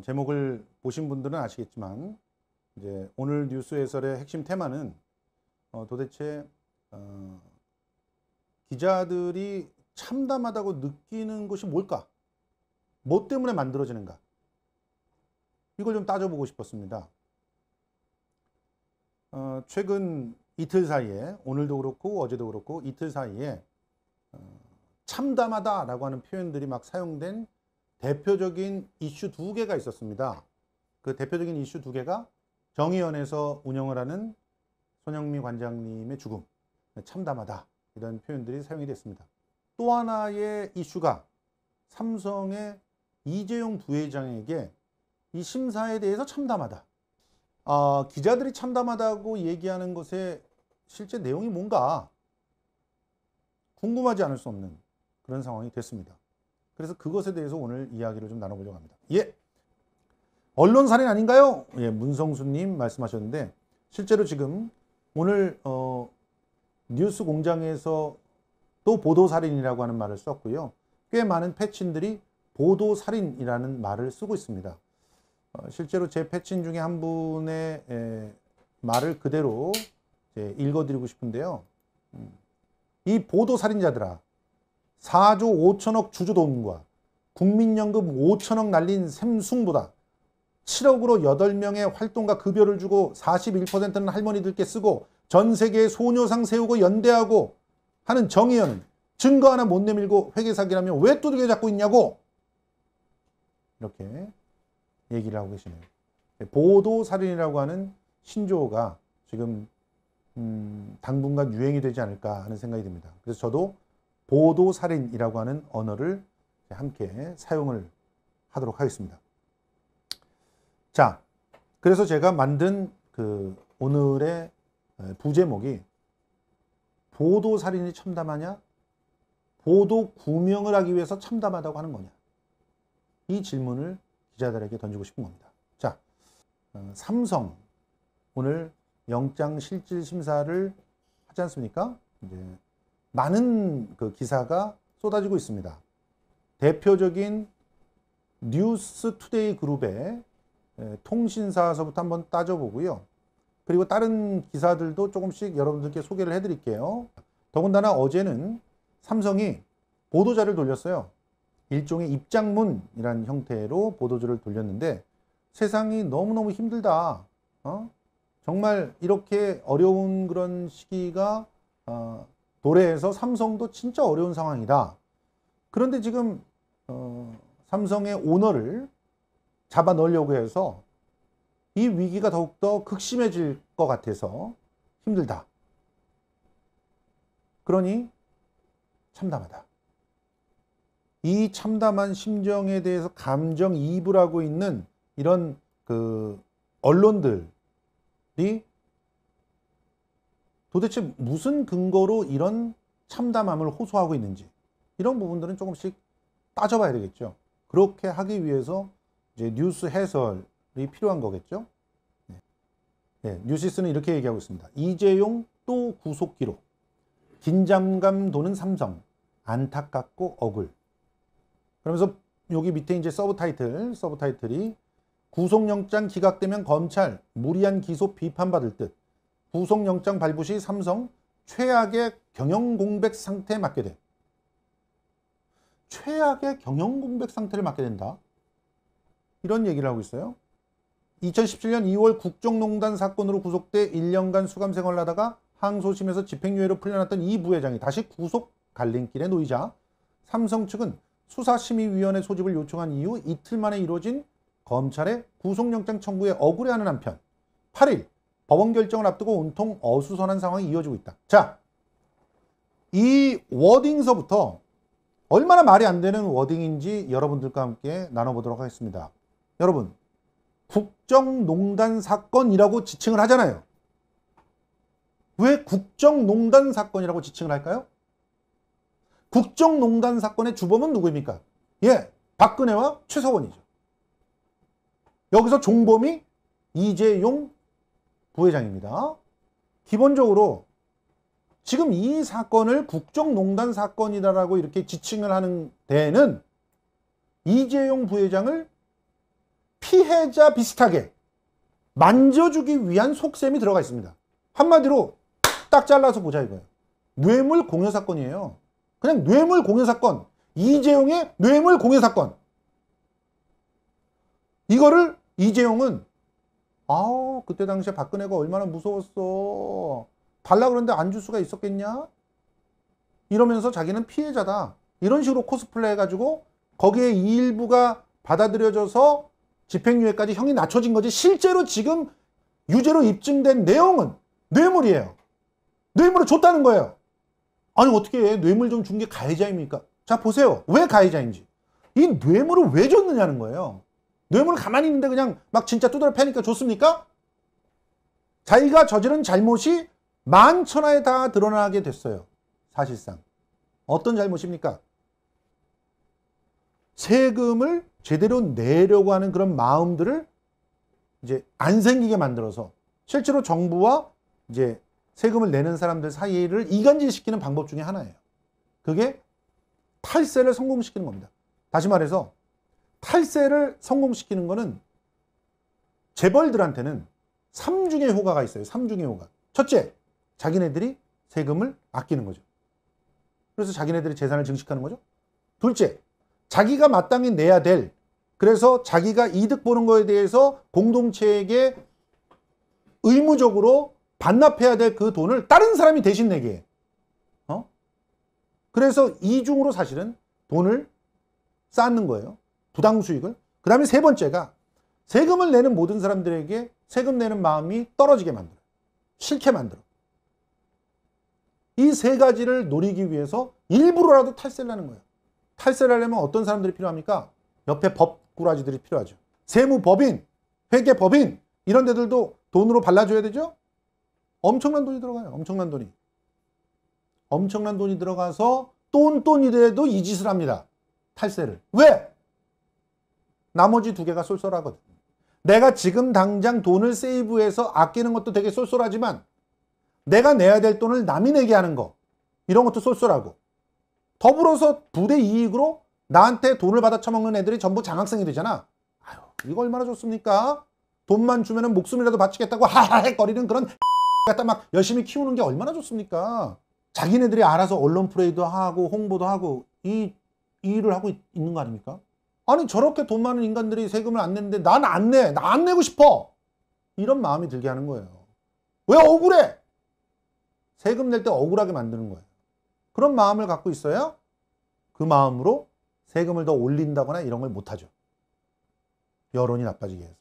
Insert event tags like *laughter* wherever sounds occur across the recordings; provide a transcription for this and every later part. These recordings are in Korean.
뭐 제목을 보신 분들은 아시겠지만 이제 오늘 뉴스 해설의 핵심 테마는 어, 도대체 어, 기자들이 참담하다고 느끼는 것이 뭘까? 뭐 때문에 만들어지는가? 이걸 좀 따져보고 싶었습니다. 어, 최근 이틀 사이에 오늘도 그렇고 어제도 그렇고 이틀 사이에 어, 참담하다라고 하는 표현들이 막 사용된 대표적인 이슈 두 개가 있었습니다. 그 대표적인 이슈 두 개가 정의연에서 운영을 하는 손영미 관장님의 죽음, 참담하다 이런 표현들이 사용이 됐습니다. 또 하나의 이슈가 삼성의 이재용 부회장에게 이 심사에 대해서 참담하다. 아, 기자들이 참담하다고 얘기하는 것의 실제 내용이 뭔가 궁금하지 않을 수 없는 그런 상황이 됐습니다. 그래서 그것에 대해서 오늘 이야기를 좀 나눠보려고 합니다. 예. 언론 살인 아닌가요? 예, 문성수님 말씀하셨는데 실제로 지금 오늘 어, 뉴스 공장에서 또 보도 살인이라고 하는 말을 썼고요. 꽤 많은 패친들이 보도 살인이라는 말을 쓰고 있습니다. 어, 실제로 제 패친 중에 한 분의 에, 말을 그대로 읽어드리고 싶은데요. 음, 이 보도 살인자들아, 4조 5천억 주주돈과 국민연금 5천억 날린 샘숭보다 7억으로 8명의 활동가 급여를 주고 41%는 할머니들께 쓰고 전 세계에 소녀상 세우고 연대하고 하는 정의연은 증거 하나 못 내밀고 회계사기라면왜 두들겨 잡고 있냐고 이렇게 얘기를 하고 계시네요. 보도살인이라고 하는 신조어가 지금 음, 당분간 유행이 되지 않을까 하는 생각이 듭니다. 그래서 저도 보도살인이라고 하는 언어를 함께 사용을 하도록 하겠습니다. 자, 그래서 제가 만든 그 오늘의 부제목이 보도살인이 첨담하냐? 보도 구명을 하기 위해서 첨담하다고 하는 거냐? 이 질문을 기자들에게 던지고 싶은 겁니다. 자, 어, 삼성 오늘 영장실질심사를 하지 않습니까? 이제 많은 그 기사가 쏟아지고 있습니다. 대표적인 뉴스 투데이 그룹의 통신사서부터 한번 따져보고요. 그리고 다른 기사들도 조금씩 여러분들께 소개를 해드릴게요. 더군다나 어제는 삼성이 보도자를 돌렸어요. 일종의 입장문이라는 형태로 보도자를 돌렸는데 세상이 너무너무 힘들다. 어? 정말 이렇게 어려운 그런 시기가 어, 도래해서 삼성도 진짜 어려운 상황이다. 그런데 지금 어, 삼성의 오너를 잡아 넣으려고 해서 이 위기가 더욱더 극심해질 것 같아서 힘들다. 그러니 참담하다. 이 참담한 심정에 대해서 감정이입을 하고 있는 이런 그 언론들이 도대체 무슨 근거로 이런 참담함을 호소하고 있는지 이런 부분들은 조금씩 따져봐야 되겠죠. 그렇게 하기 위해서 이제 뉴스 해설이 필요한 거겠죠. 네. 네, 뉴시스는 이렇게 얘기하고 있습니다. 이재용 또 구속 기록. 긴장감 도는 삼성. 안타깝고 억울. 그러면서 여기 밑에 이제 서브 타이틀, 서브 타이틀이 구속영장 기각되면 검찰 무리한 기소 비판받을 듯. 구속영장 발부 시 삼성 최악의 경영공백 상태에 맞게 돼. 최악의 경영공백 상태를 맞게 된다. 이런 얘기를 하고 있어요. 2017년 2월 국정농단 사건으로 구속돼 1년간 수감 생활을 하다가 항소심에서 집행유예로 풀려났던 이 부회장이 다시 구속 갈림길에 놓이자 삼성 측은 수사심의위원회 소집을 요청한 이후 이틀 만에 이루어진 검찰의 구속영장 청구에 억울해하는 한편 8일 법원 결정을 앞두고 온통 어수선한 상황이 이어지고 있다. 자, 이 워딩서부터 얼마나 말이 안 되는 워딩인지 여러분들과 함께 나눠보도록 하겠습니다. 여러분, 국정농단 사건이라고 지칭을 하잖아요. 왜 국정농단 사건이라고 지칭을 할까요? 국정농단 사건의 주범은 누구입니까? 예, 박근혜와 최서원이죠. 여기서 종범이 이재용, 부회장입니다. 기본적으로 지금 이 사건을 국정농단 사건이다라고 이렇게 지칭을 하는 데에는 이재용 부회장을 피해자 비슷하게 만져주기 위한 속셈이 들어가 있습니다. 한마디로 딱 잘라서 보자 이거예요. 뇌물 공여 사건이에요. 그냥 뇌물 공여 사건. 이재용의 뇌물 공여 사건. 이거를 이재용은 아우 그때 당시에 박근혜가 얼마나 무서웠어. 달라 그러는데안 줄 수가 있었겠냐? 이러면서 자기는 피해자다. 이런 식으로 코스플레 해가지고 거기에 이 일부가 받아들여져서 집행유예까지 형이 낮춰진 거지 실제로 지금 유죄로 입증된 내용은 뇌물이에요. 뇌물을 줬다는 거예요. 아니 어떻게 해? 뇌물 좀 준 게 가해자입니까? 자 보세요. 왜 가해자인지. 이 뇌물을 왜 줬느냐는 거예요. 뇌물 가만히 있는데 그냥 막 진짜 두드려 패니까 좋습니까? 자기가 저지른 잘못이 만천하에 다 드러나게 됐어요. 사실상. 어떤 잘못입니까? 세금을 제대로 내려고 하는 그런 마음들을 이제 안 생기게 만들어서 실제로 정부와 이제 세금을 내는 사람들 사이를 이간질시키는 방법 중에 하나예요. 그게 탈세를 성공시키는 겁니다. 다시 말해서 탈세를 성공시키는 것은 재벌들한테는 3중의 효과가 있어요. 3중의 효과. 첫째, 자기네들이 세금을 아끼는 거죠. 그래서 자기네들이 재산을 증식하는 거죠. 둘째, 자기가 마땅히 내야 될 그래서 자기가 이득 보는 거에 대해서 공동체에게 의무적으로 반납해야 될 그 돈을 다른 사람이 대신 내게 해. 어? 그래서 이중으로 사실은 돈을 쌓는 거예요. 부당 수익을. 그 다음에 세 번째가 세금을 내는 모든 사람들에게 세금 내는 마음이 떨어지게 만들어. 싫게 만들어. 이 세 가지를 노리기 위해서 일부러라도 탈세를 하는 거예요. 탈세를 하려면 어떤 사람들이 필요합니까? 옆에 법꾸라지들이 필요하죠. 세무법인, 회계법인 이런 데들도 돈으로 발라줘야 되죠? 엄청난 돈이 들어가요. 엄청난 돈이. 엄청난 돈이 들어가서 똔똔이 돼도 이 짓을 합니다. 탈세를. 왜? 나머지 두 개가 쏠쏠하거든. 내가 지금 당장 돈을 세이브해서 아끼는 것도 되게 쏠쏠하지만 내가 내야 될 돈을 남이 내게 하는 거 이런 것도 쏠쏠하고 더불어서 부대 이익으로 나한테 돈을 받아 처먹는 애들이 전부 장학생이 되잖아. 아유 이거 얼마나 좋습니까? 돈만 주면 목숨이라도 바치겠다고 하하거리는 그런 *laughs* 갖다 막 열심히 키우는 게 얼마나 좋습니까? 자기네들이 알아서 언론 프레이도 하고 홍보도 하고 이 일을 하고 있는 거 아닙니까? 아니 저렇게 돈 많은 인간들이 세금을 안 내는데 난 안 내. 나 안 내고 싶어. 이런 마음이 들게 하는 거예요. 왜 억울해? 세금 낼 때 억울하게 만드는 거예요. 그런 마음을 갖고 있어야 그 마음으로 세금을 더 올린다거나 이런 걸 못하죠. 여론이 나빠지게 해서.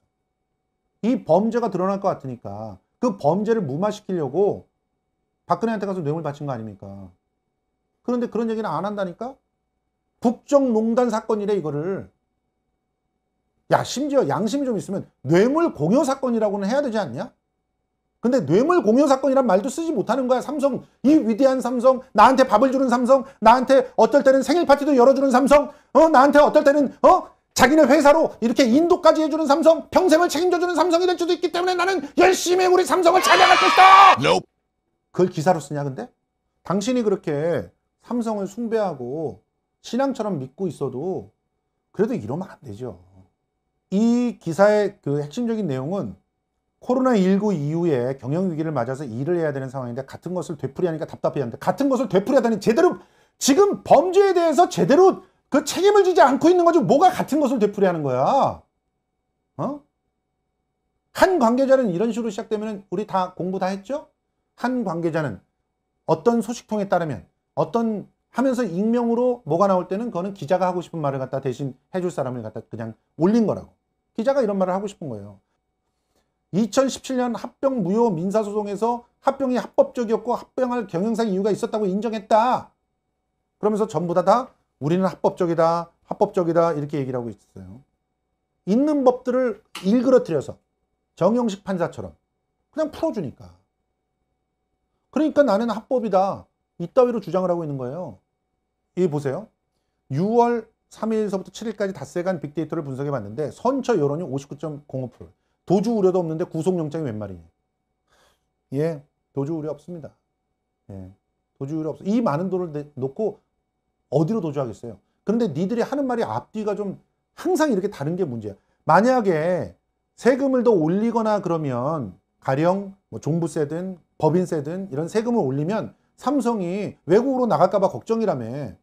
이 범죄가 드러날 것 같으니까 그 범죄를 무마시키려고 박근혜한테 가서 뇌물 바친 거 아닙니까? 그런데 그런 얘기는 안 한다니까? 국정농단 사건이래 이거를 야 심지어 양심이 좀 있으면 뇌물 공여 사건이라고는 해야 되지 않냐? 근데 뇌물 공여 사건이란 말도 쓰지 못하는 거야 삼성 이 위대한 삼성 나한테 밥을 주는 삼성 나한테 어떨 때는 생일 파티도 열어주는 삼성 어 나한테 어떨 때는 어 자기네 회사로 이렇게 인도까지 해주는 삼성 평생을 책임져주는 삼성이 될 수도 있기 때문에 나는 열심히 우리 삼성을 찾아갈 것이다 nope. 그걸 기사로 쓰냐 근데 당신이 그렇게 삼성을 숭배하고 신앙처럼 믿고 있어도 그래도 이러면 안 되죠 이 기사의 그 핵심적인 내용은 코로나19 이후에 경영위기를 맞아서 일을 해야 되는 상황인데 같은 것을 되풀이하니까 답답해하는데 같은 것을 되풀이하다니 제대로 지금 범죄에 대해서 제대로 그 책임을 지지 않고 있는 거죠 뭐가 같은 것을 되풀이하는 거야 어? 한 관계자는 이런 식으로 시작되면 우리 다 공부 다 했죠? 한 관계자는 어떤 소식통에 따르면 어떤 하면서 익명으로 뭐가 나올 때는 그거는 기자가 하고 싶은 말을 갖다 대신 해줄 사람을 갖다 그냥 올린 거라고 기자가 이런 말을 하고 싶은 거예요. 2017년 합병 무효 민사소송에서 합병이 합법적이었고 합병할 경영상 이유가 있었다고 인정했다. 그러면서 전부 다, 다 우리는 합법적이다, 합법적이다 이렇게 얘기를 하고 있어요. 있는 법들을 일그러뜨려서 정형식 판사처럼 그냥 풀어주니까. 그러니까 나는 합법이다. 이따위로 주장을 하고 있는 거예요. 이 보세요. 6월 3일서부터 7일까지 닷새간 빅데이터를 분석해 봤는데 선처 여론이 59.05% 도주 우려도 없는데 구속영장이 웬 말이냐 예 도주 우려 없습니다 예 도주 우려 없어 이 많은 돈을 놓고 어디로 도주하겠어요 그런데 니들이 하는 말이 앞뒤가 좀 항상 이렇게 다른 게 문제야 만약에 세금을 더 올리거나 그러면 가령 뭐 종부세든 법인세든 이런 세금을 올리면 삼성이 외국으로 나갈까봐 걱정이라며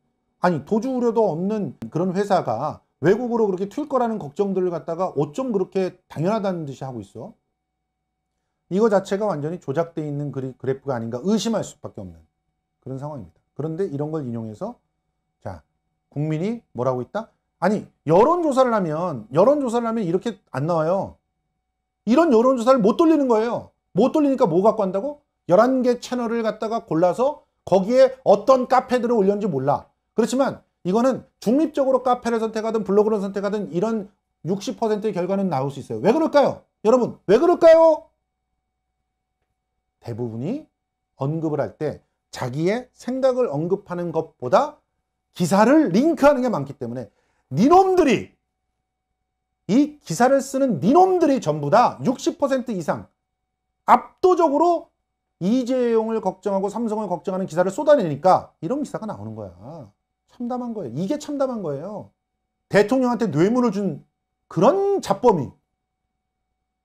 아니 도주 우려도 없는 그런 회사가 외국으로 그렇게 튈 거라는 걱정들을 갖다가 어쩜 그렇게 당연하다는 듯이 하고 있어? 이거 자체가 완전히 조작돼 있는 그래프가 아닌가 의심할 수밖에 없는 그런 상황입니다. 그런데 이런 걸 인용해서 자 국민이 뭐라고 있다? 아니 여론조사를 하면 여론조사를 하면 이렇게 안 나와요. 이런 여론조사를 못 돌리는 거예요. 못 돌리니까 뭐 갖고 한다고? 11개 채널을 갖다가 골라서 거기에 어떤 카페들을 올렸는지 몰라. 그렇지만 이거는 중립적으로 카페를 선택하든 블로그를 선택하든 이런 60%의 결과는 나올 수 있어요. 왜 그럴까요? 여러분 왜 그럴까요? 대부분이 언급을 할 때 자기의 생각을 언급하는 것보다 기사를 링크하는 게 많기 때문에 니놈들이 이 기사를 쓰는 니놈들이 전부 다 60% 이상 압도적으로 이재용을 걱정하고 삼성을 걱정하는 기사를 쏟아내니까 이런 기사가 나오는 거야. 참담한 거예요. 이게 참담한 거예요. 대통령한테 뇌물을 준 그런 잡범이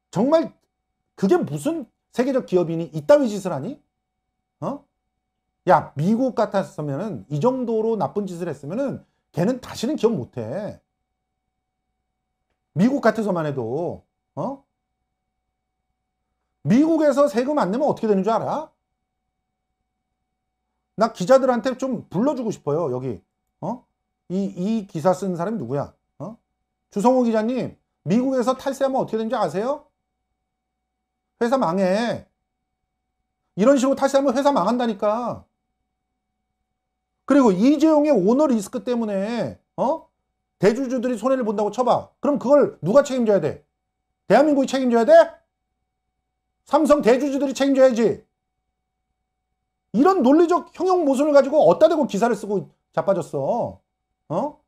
정말 그게 무슨 세계적 기업인이 이따위 짓을 하니? 어? 야 미국 같았으면이 정도로 나쁜 짓을 했으면은 걔는 다시는 기억 못해. 미국 같아서만 해도 어? 미국에서 세금 안 내면 어떻게 되는 줄 알아? 나 기자들한테 좀 불러주고 싶어요 여기 어? 이, 이 기사 쓴 사람이 누구야? 어? 주성호 기자님, 미국에서 탈세하면 어떻게 되는지 아세요? 회사 망해. 이런 식으로 탈세하면 회사 망한다니까. 그리고 이재용의 오너 리스크 때문에 어? 대주주들이 손해를 본다고 쳐봐. 그럼 그걸 누가 책임져야 돼? 대한민국이 책임져야 돼? 삼성 대주주들이 책임져야지. 이런 논리적 형용 모순을 가지고 어따 대고 기사를 쓰고 자빠졌어. 어?